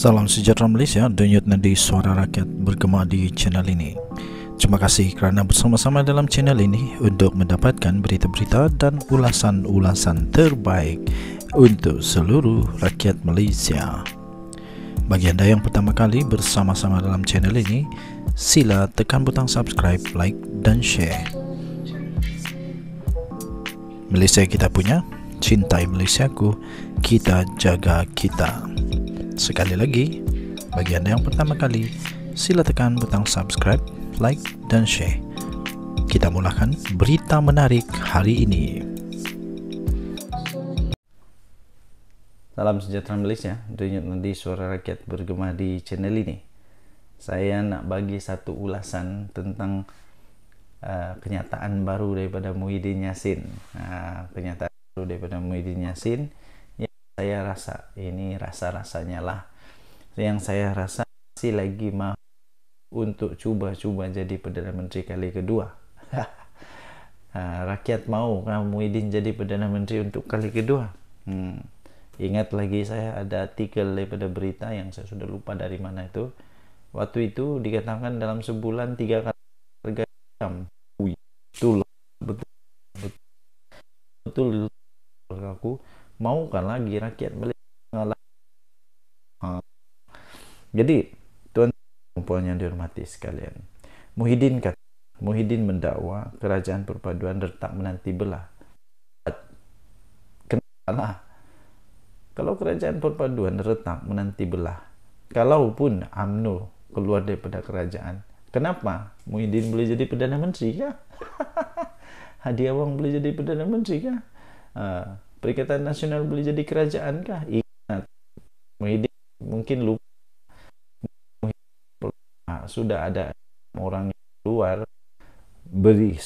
Salam sejahtera Malaysia, denyut nadi suara rakyat bergema di channel ini. Terima kasih kerana bersama-sama dalam channel ini untuk mendapatkan berita-berita dan ulasan-ulasan terbaik untuk seluruh rakyat Malaysia. Bagi anda yang pertama kali bersama-sama dalam channel ini, sila tekan butang subscribe, like dan share. Malaysia kita punya, cintai Malaysiaku, kita jaga kita. Sekali lagi, bagi Anda yang pertama kali, sila tekan butang subscribe, like, dan share. Kita mulakan berita menarik hari ini. Salam sejahtera Malaysia, denyut nanti suara rakyat bergema di channel ini. Saya nak bagi satu ulasan tentang uh, kenyataan baru daripada Muhyiddin Yassin. Uh, kenyataan baru daripada Muhyiddin Yassin saya rasa ini rasa-rasanya lah yang saya rasa sih lagi mau untuk cuba-cuba jadi Perdana Menteri kali kedua rakyat mau kamu Muhyiddin jadi Perdana Menteri untuk kali kedua hmm. ingat lagi saya ada artikel daripada berita yang saya sudah lupa dari mana itu waktu itu dikatakan dalam sebulan tiga kali Betul, jam betul betul betul, betul, betul aku mau kan lagi rakyat Malaysia ah. jadi tuan perempuan yang dihormati sekalian Muhyiddin kata Muhyiddin mendakwa kerajaan perpaduan retak menanti belah kenapa kalau kerajaan perpaduan retak menanti belah kalaupun UMNO keluar daripada kerajaan kenapa Muhyiddin boleh jadi Perdana Menteri ya Hadi Awang boleh jadi Perdana Menteri ya uh, Perikatan Nasional boleh jadi kerajaan kah? Ingat, Muhyiddin mungkin lupa. Nah, sudah ada orang luar beri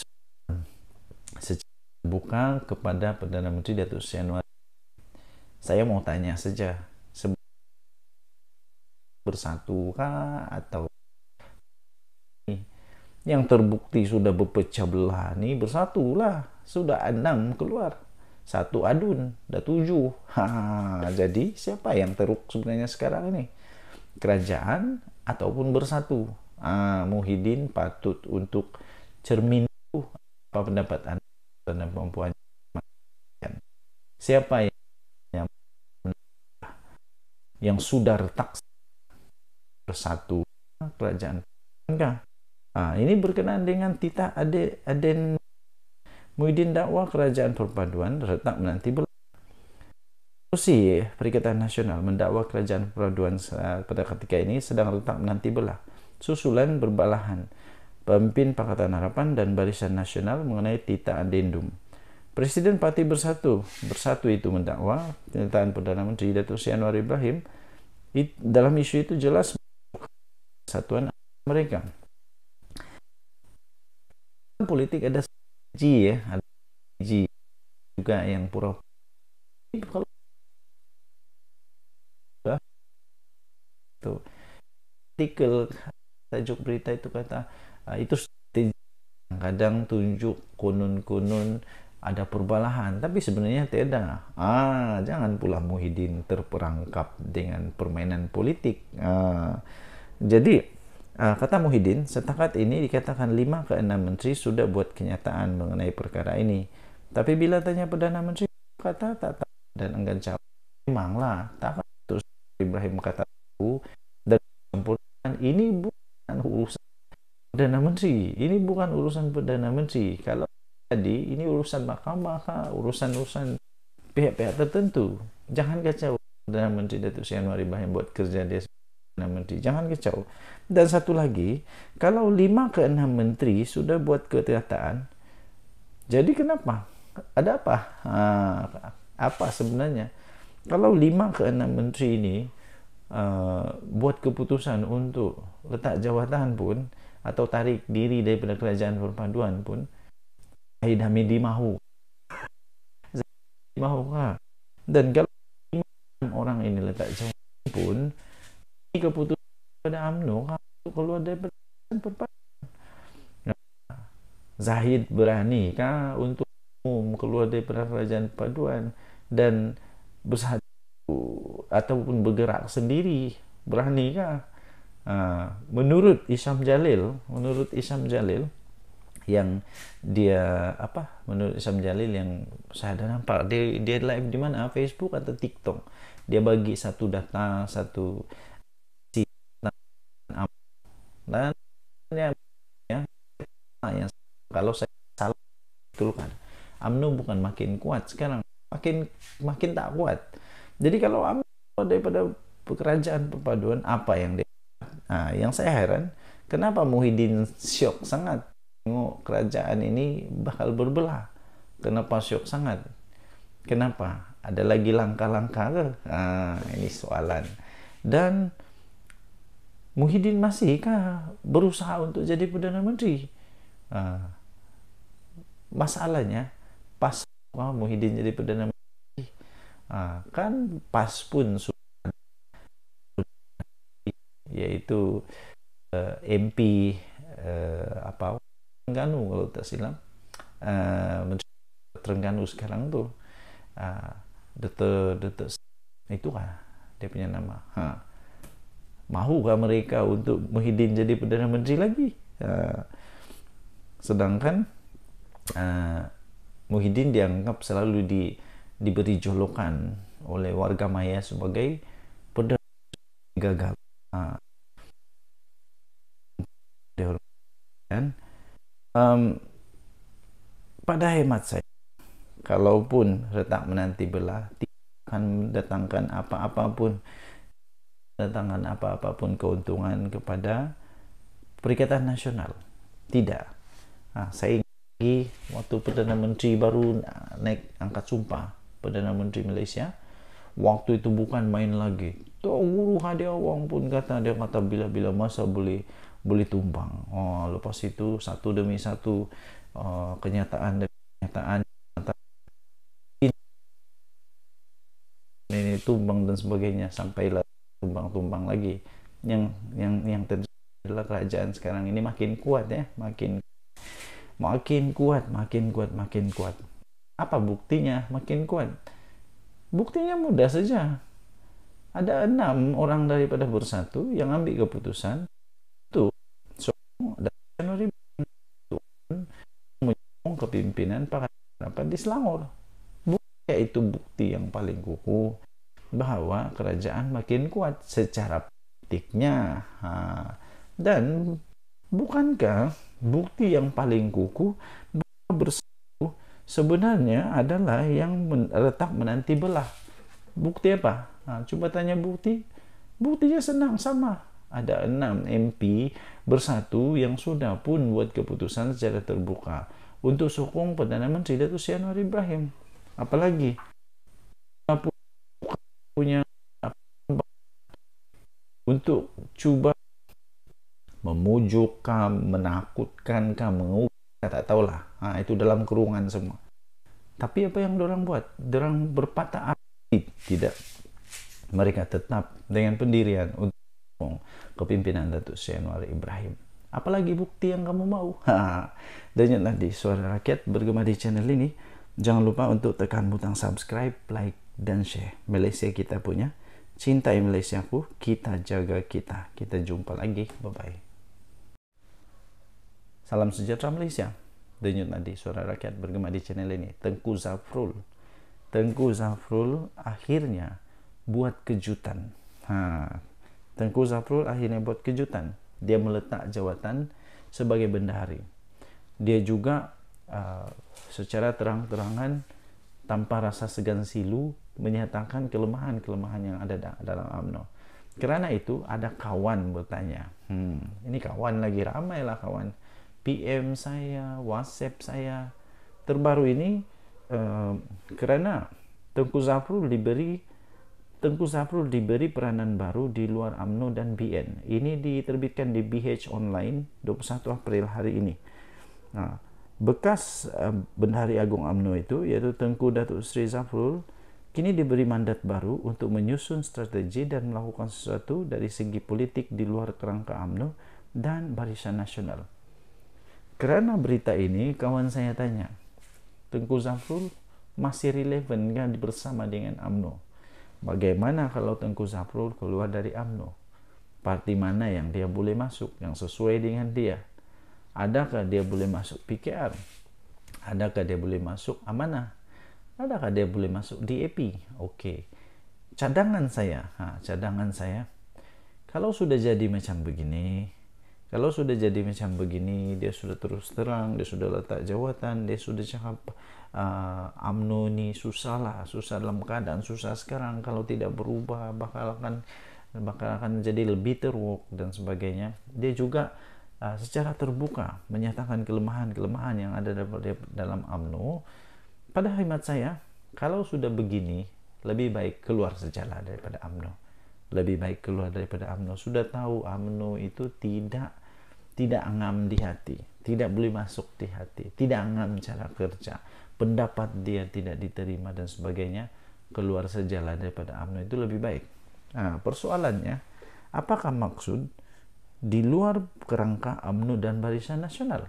secara buka kepada Perdana Menteri Datuk Seri Saya mau tanya saja, bersatu kah atau yang terbukti sudah berpecah belah ini bersatulah sudah enam keluar satu adun ada tujuh ha, jadi siapa yang teruk sebenarnya sekarang ini kerajaan ataupun bersatu ah, Muhyiddin patut untuk cermin apa pendapat anda dan perempuan siapa yang yang, yang sudah retak bersatu kerajaan nah, ini berkenaan dengan tita aden aden Muhyiddin dakwa kerajaan perpaduan retak menanti berlaku. Kursi Perikatan Nasional mendakwa kerajaan perpaduan pada ketika ini sedang retak menanti belah. Susulan berbalahan. Pemimpin Pakatan Harapan dan Barisan Nasional mengenai Tita Adendum. Presiden Parti Bersatu, Bersatu itu mendakwa pernyataan Perdana Menteri Datuk Seri Anwar Ibrahim dalam isu itu jelas kesatuan mereka. Politik ada Ji ya ada Ji juga yang pura kalau itu artikel tajuk berita itu kata ah, itu kadang tunjuk kunun-kunun ada perbalahan tapi sebenarnya tidak ah jangan pula Muhyiddin terperangkap dengan permainan politik ah, jadi Ah, kata Muhyiddin, setakat ini dikatakan lima ke enam menteri sudah buat kenyataan mengenai perkara ini. Tapi bila tanya Perdana Menteri, kata tak tahu dan enggan jawab. Memanglah, tak terus Ibrahim kata tahu dan kumpulkan ini bukan urusan Perdana Menteri. Ini bukan urusan Perdana Menteri. Kalau jadi, ini urusan mahkamah, urusan-urusan pihak-pihak tertentu. Jangan kacau Perdana Menteri Datuk Seri Ibrahim buat kerja dia Enam menteri. Jangan kacau. Dan satu lagi, kalau lima ke enam menteri sudah buat keterataan, jadi kenapa? Ada apa? Ha, apa sebenarnya? Kalau lima ke enam menteri ini uh, buat keputusan untuk letak jawatan pun atau tarik diri daripada kerajaan perpaduan pun, Zahid Hamidi mahu. Zahid mahu Dan kalau lima orang ini letak jawatan pun, keputusan pada UMNO untuk keluar dari perpacaran perpacaran nah, Zahid berani kah untuk umum keluar dari kerajaan paduan dan bersatu ataupun bergerak sendiri berani kah ah, menurut Isyam Jalil menurut Isyam Jalil yang dia apa menurut Sam Jalil yang saya ada nampak dia dia live di mana Facebook atau TikTok dia bagi satu data satu dan ya ya, kalau saya salah betulkan amnu bukan makin kuat sekarang makin makin tak kuat jadi kalau amnu daripada kerajaan perpaduan apa yang dia nah, yang saya heran kenapa Muhyiddin syok sangat tengok kerajaan ini bakal berbelah kenapa syok sangat kenapa ada lagi langkah-langkah ke nah, ini soalan dan Muhyiddin masihkah berusaha untuk jadi Perdana Menteri? Uh, masalahnya, pas oh, Muhyiddin jadi Perdana Menteri, uh, kan pas pun yaitu uh, eh, MP uh, eh, apa Terengganu kalau tak silap, uh, Menteri Terengganu sekarang tu uh, ha, Dr. Dr. itu kan dia punya nama ha. Mahukah mereka untuk Muhyiddin jadi Perdana Menteri lagi? Ya. sedangkan uh, Muhyiddin dianggap selalu di, diberi jolokan oleh warga maya sebagai Perdana gagal. Ah. Dan um, pada hemat saya, kalaupun retak menanti belah, tidak akan mendatangkan apa-apa pun tantangan apa-apapun keuntungan kepada perikatan nasional. Tidak. Nah, saya ingin waktu Perdana Menteri baru naik angkat sumpah Perdana Menteri Malaysia, waktu itu bukan main lagi. Tuh guru hadiah awang pun kata dia kata bila-bila masa boleh boleh tumbang. Oh, lepas itu satu demi satu uh, kenyataan demi kenyataan ini tumbang dan sebagainya sampailah tumpang-tumpang lagi yang yang yang terjadi adalah kerajaan sekarang ini makin kuat ya makin makin kuat makin kuat makin kuat apa buktinya makin kuat buktinya mudah saja ada enam orang daripada bersatu yang ambil keputusan itu so dan Januari menyokong kepimpinan para apa di Selangor. Bukti itu bukti yang paling kuat bahwa kerajaan makin kuat secara politiknya. Ha. Dan bukankah bukti yang paling kukuh bersatu sebenarnya adalah yang men retak menanti belah? Bukti apa? Ha, coba tanya bukti. Buktinya senang sama. Ada enam MP bersatu yang sudah pun buat keputusan secara terbuka untuk sokong Perdana Menteri Datuk Anwar Ibrahim. Apalagi punya untuk coba memujuk kamu, menakutkan kah, mengubah, tak tahulah. Nah, itu dalam kerungan semua. Tapi apa yang orang buat? Orang berpatah hati. Tidak. Mereka tetap dengan pendirian untuk kepimpinan Datuk Anwar Ibrahim. Apalagi bukti yang kamu mau. Ha. Dan Suara Rakyat bergema di channel ini. Jangan lupa untuk tekan butang subscribe, like, dan Syekh Malaysia kita punya cintai Malaysia ku kita jaga kita kita jumpa lagi bye bye salam sejahtera Malaysia denyut nadi suara rakyat bergema di channel ini Tengku Zafrul Tengku Zafrul akhirnya buat kejutan ha Tengku Zafrul akhirnya buat kejutan dia meletak jawatan sebagai bendahari dia juga uh, secara terang-terangan tanpa rasa segan silu menyatakan kelemahan-kelemahan yang ada dalam AMNO. Karena itu ada kawan bertanya, hmm, ini kawan lagi ramai lah kawan. PM saya, WhatsApp saya, terbaru ini eh, karena Tengku Zafrul diberi Tengku Zafrul diberi peranan baru di luar AMNO dan BN. Ini diterbitkan di BH Online 21 April hari ini. Nah, bekas eh, Bendahari Agung AMNO itu yaitu Tengku Datuk Sri Zafrul kini diberi mandat baru untuk menyusun strategi dan melakukan sesuatu dari segi politik di luar kerangka AMNO dan barisan nasional. Karena berita ini, kawan saya tanya, Tengku Zafrul masih relevan kan bersama dengan AMNO? Bagaimana kalau Tengku Zafrul keluar dari AMNO? Parti mana yang dia boleh masuk, yang sesuai dengan dia? Adakah dia boleh masuk PKR? Adakah dia boleh masuk amanah? adakah dia boleh masuk DAP? Oke. Okay. Cadangan saya, ha, cadangan saya, kalau sudah jadi macam begini, kalau sudah jadi macam begini, dia sudah terus terang, dia sudah letak jawatan, dia sudah cakap uh, ah, AMNO ini susah lah, susah dalam keadaan susah sekarang, kalau tidak berubah bakal akan bakal akan jadi lebih teruk dan sebagainya. Dia juga uh, secara terbuka menyatakan kelemahan-kelemahan yang ada dalam AMNO pada khidmat saya, kalau sudah begini, lebih baik keluar sejalan daripada AMNO. Lebih baik keluar daripada AMNO. Sudah tahu AMNO itu tidak tidak ngam di hati, tidak boleh masuk di hati, tidak ngam cara kerja, pendapat dia tidak diterima dan sebagainya. Keluar sejalan daripada AMNO itu lebih baik. Nah, persoalannya, apakah maksud di luar kerangka AMNO dan Barisan Nasional?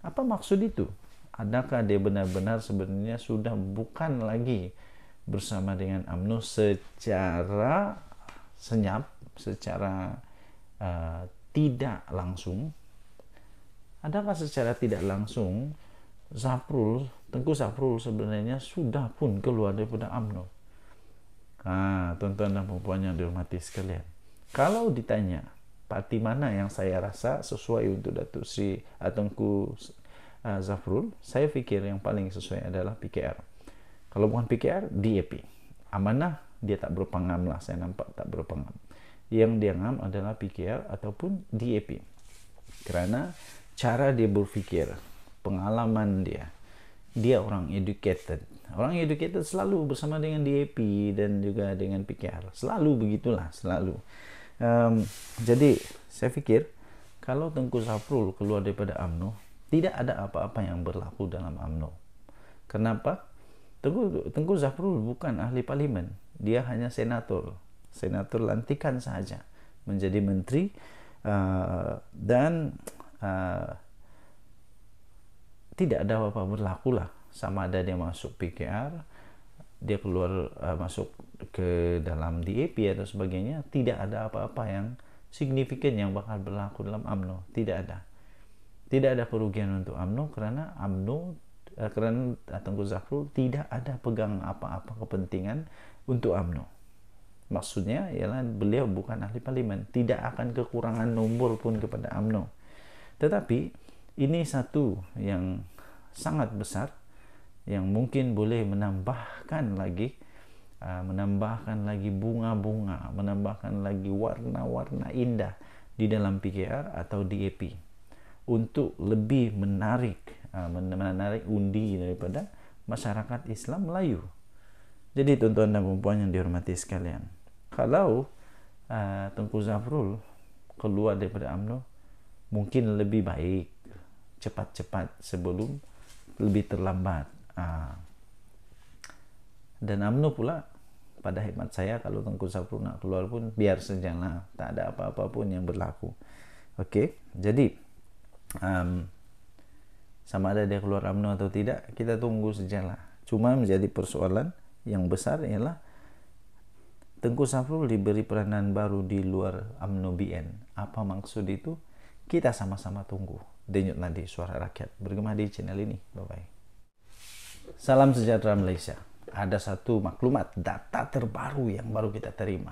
Apa maksud itu? adakah dia benar-benar sebenarnya sudah bukan lagi bersama dengan Amnu secara senyap, secara uh, tidak langsung? Adakah secara tidak langsung Zaprul, Tengku Zaprul sebenarnya sudah pun keluar daripada AMNO? Nah, tuan-tuan dan perempuan yang dihormati sekalian. Kalau ditanya, parti mana yang saya rasa sesuai untuk Datuk Sri Atengku eh, uh, Zafrul, saya pikir yang paling sesuai adalah PKR. Kalau bukan PKR, DAP. Amanah, dia tak berpengam lah. Saya nampak tak berpengam. Yang dia ngam adalah PKR ataupun DAP. Kerana cara dia berfikir, pengalaman dia, dia orang educated. Orang educated selalu bersama dengan DAP dan juga dengan PKR. Selalu begitulah, selalu. Um, jadi, saya fikir kalau Tengku Zafrul keluar daripada UMNO, tidak ada apa-apa yang berlaku dalam AMNO. Kenapa? Tengku, Tengku Zafrul bukan ahli parlimen. Dia hanya senator. Senator lantikan saja menjadi menteri uh, dan uh, tidak ada apa-apa berlaku lah. Sama ada dia masuk PKR, dia keluar uh, masuk ke dalam DAP atau sebagainya, tidak ada apa-apa yang signifikan yang bakal berlaku dalam AMNO. Tidak ada tidak ada kerugian untuk amnu karena amnu eh, karena eh, Tengku Zafrul tidak ada pegang apa-apa kepentingan untuk amnu Maksudnya ialah beliau bukan ahli parlimen, tidak akan kekurangan nomor pun kepada amnu Tetapi ini satu yang sangat besar yang mungkin boleh menambahkan lagi eh, menambahkan lagi bunga-bunga, menambahkan lagi warna-warna indah di dalam PKR atau DAP untuk lebih menarik ah, menarik undi daripada masyarakat Islam Melayu. Jadi tuan-tuan dan perempuan yang dihormati sekalian, kalau uh, ah, Tengku Zafrul keluar daripada AMNO, mungkin lebih baik cepat-cepat sebelum lebih terlambat. Uh, dan AMNO pula pada hikmat saya kalau Tengku Zafrul nak keluar pun biar sejalan, tak ada apa-apa pun yang berlaku. Oke, jadi um, sama ada dia keluar AMNO atau tidak kita tunggu lah cuma menjadi persoalan yang besar ialah Tengku Safrul diberi peranan baru di luar AMNO BN apa maksud itu kita sama-sama tunggu denyut nadi suara rakyat bergema di channel ini bye bye salam sejahtera Malaysia ada satu maklumat data terbaru yang baru kita terima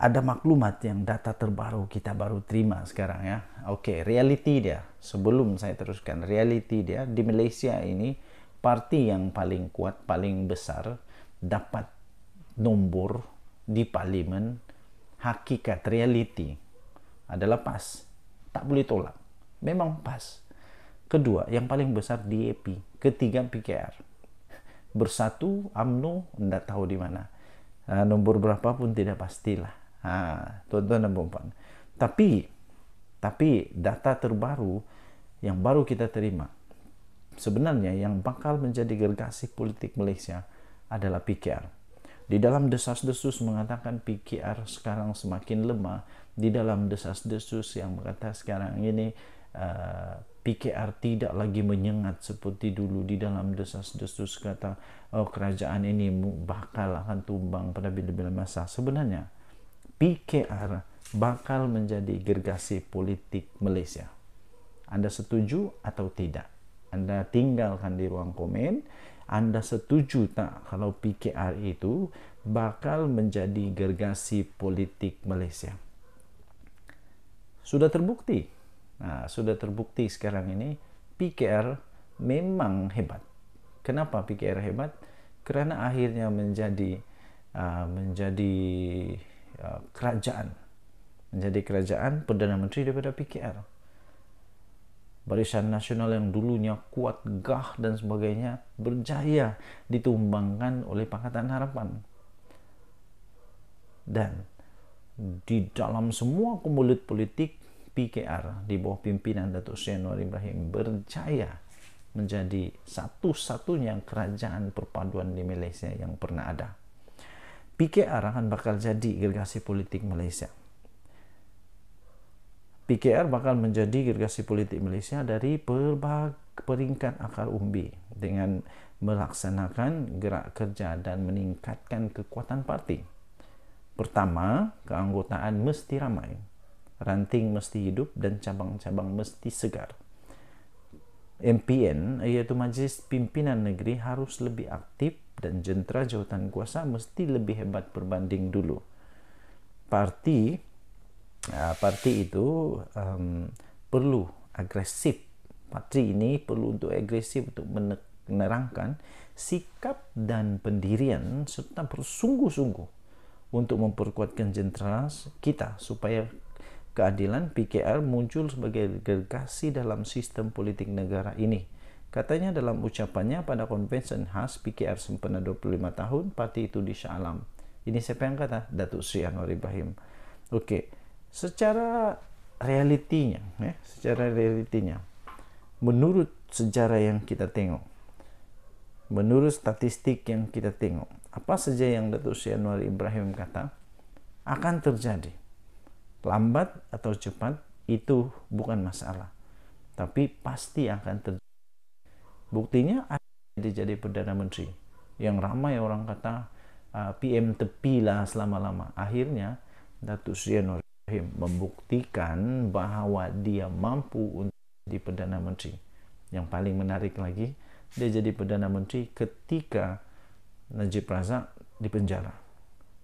ada maklumat yang data terbaru kita baru terima sekarang ya. Oke, okay, reality dia. Sebelum saya teruskan, reality dia di Malaysia ini parti yang paling kuat, paling besar dapat nombor di parlimen hakikat reality adalah pas. Tak boleh tolak. Memang pas. Kedua, yang paling besar DAP. Ketiga, PKR. Bersatu, AMNO, tidak tahu di mana. Uh, nombor berapa pun tidak pastilah Ha, tuan-tuan dan puan-puan. Tapi, tapi data terbaru yang baru kita terima, sebenarnya yang bakal menjadi gergasi politik Malaysia adalah PKR. Di dalam desas-desus mengatakan PKR sekarang semakin lemah, di dalam desas-desus yang berkata sekarang ini uh, eh, PKR tidak lagi menyengat seperti dulu di dalam desas-desus kata oh, kerajaan ini bakal akan tumbang pada bila-bila masa. Sebenarnya, PKR bakal menjadi gergasi politik Malaysia. Anda setuju atau tidak? Anda tinggalkan di ruang komen. Anda setuju tak kalau PKR itu bakal menjadi gergasi politik Malaysia? Sudah terbukti. Nah, sudah terbukti sekarang ini PKR memang hebat. Kenapa PKR hebat? Karena akhirnya menjadi uh, menjadi Uh, kerajaan menjadi kerajaan perdana menteri daripada PKR Barisan Nasional yang dulunya kuat gah dan sebagainya berjaya ditumbangkan oleh Pakatan Harapan dan di dalam semua kumulit politik PKR di bawah pimpinan Datuk Seri Anwar Ibrahim berjaya menjadi satu-satunya kerajaan perpaduan di Malaysia yang pernah ada. PKR akan bakal jadi gergasi politik Malaysia. PKR bakal menjadi gergasi politik Malaysia dari pelbagai peringkat akar umbi dengan melaksanakan gerak kerja dan meningkatkan kekuatan parti. Pertama, keanggotaan mesti ramai, ranting mesti hidup dan cabang-cabang mesti segar. MPN yaitu Majelis Pimpinan Negeri harus lebih aktif dan jentera jawatan kuasa mesti lebih hebat berbanding dulu. Parti nah, parti itu um, perlu agresif. Parti ini perlu untuk agresif untuk menerangkan sikap dan pendirian serta bersungguh-sungguh untuk memperkuatkan jentera kita supaya keadilan PKR muncul sebagai gergasi dalam sistem politik negara ini. Katanya dalam ucapannya pada konvensen khas PKR sempena 25 tahun, parti itu di disyalam. Ini siapa yang kata? Datuk Sri Anwar Ibrahim. Oke, secara realitinya, ya, secara realitinya, menurut sejarah yang kita tengok, menurut statistik yang kita tengok, apa saja yang Datuk Sri Anwar Ibrahim kata akan terjadi. Lambat atau cepat itu bukan masalah, tapi pasti akan terjadi. Buktinya jadi jadi perdana menteri yang ramai orang kata ah, PM tepi lah selama-lama. Akhirnya Datuk Anwar Ibrahim membuktikan bahwa dia mampu untuk jadi perdana menteri. Yang paling menarik lagi, dia jadi perdana menteri ketika Najib Razak di penjara.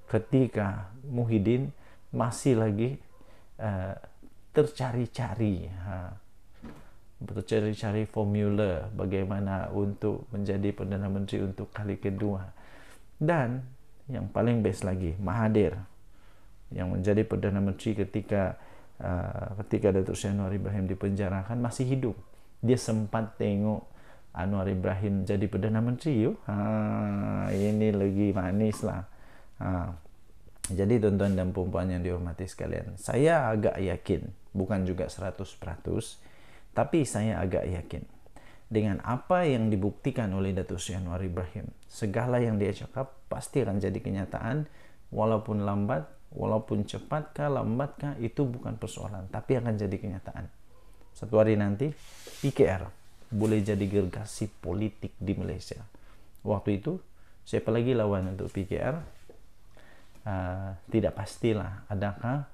Ketika Muhyiddin masih lagi Eh, tercari-cari ha, tercari-cari formula bagaimana untuk menjadi Perdana Menteri untuk kali kedua dan yang paling best lagi Mahathir yang menjadi Perdana Menteri ketika uh, ketika Datuk Seri Anwar Ibrahim dipenjarakan masih hidup dia sempat tengok Anwar Ibrahim jadi Perdana Menteri yuk. ha, ini lagi manis lah ha, Jadi tuan-tuan dan perempuan yang dihormati sekalian, saya agak yakin, bukan juga 100%, tapi saya agak yakin dengan apa yang dibuktikan oleh Datuk Sri Ibrahim, segala yang dia cakap pasti akan jadi kenyataan walaupun lambat, walaupun cepat kah, lambat kah, itu bukan persoalan, tapi akan jadi kenyataan. Satu hari nanti, PKR boleh jadi gergasi politik di Malaysia. Waktu itu, siapa lagi lawan untuk PKR? uh, tidak pastilah adakah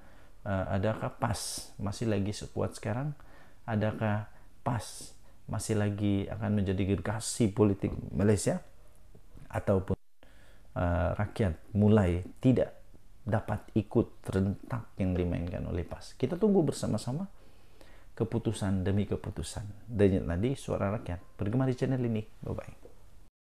uh, adakah pas masih lagi sekuat sekarang adakah pas masih lagi akan menjadi gergasi politik Malaysia ataupun uh, rakyat mulai tidak dapat ikut rentak yang dimainkan oleh PAS. Kita tunggu bersama-sama keputusan demi keputusan. Dan tadi suara rakyat. Bergema di channel ini. Bye-bye.